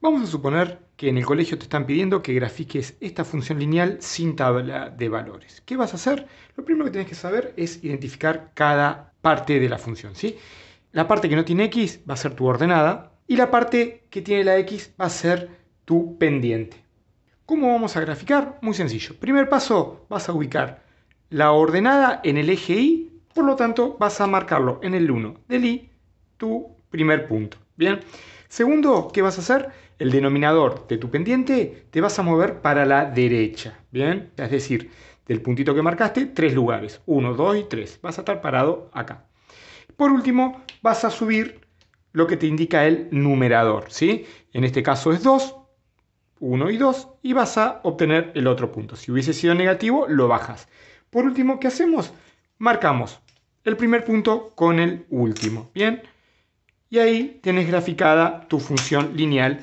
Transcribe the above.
Vamos a suponer que en el colegio te están pidiendo que grafiques esta función lineal sin tabla de valores. ¿Qué vas a hacer? Lo primero que tienes que saber es identificar cada parte de la función. ¿sí? La parte que no tiene x va a ser tu ordenada y la parte que tiene la x va a ser tu pendiente. ¿Cómo vamos a graficar? Muy sencillo. Primer paso, vas a ubicar la ordenada en el eje y, por lo tanto vas a marcarlo en el 1 del Y, tu primer punto. Bien. Segundo, ¿qué vas a hacer? El denominador de tu pendiente te vas a mover para la derecha. Bien. Es decir, del puntito que marcaste, tres lugares. Uno, dos y tres. Vas a estar parado acá. Por último, vas a subir lo que te indica el numerador. ¿sí? En este caso es 2, 1 y 2, y vas a obtener el otro punto. Si hubiese sido negativo, lo bajas. Por último, ¿qué hacemos? Marcamos el primer punto con el último. Bien y ahí tienes graficada tu función lineal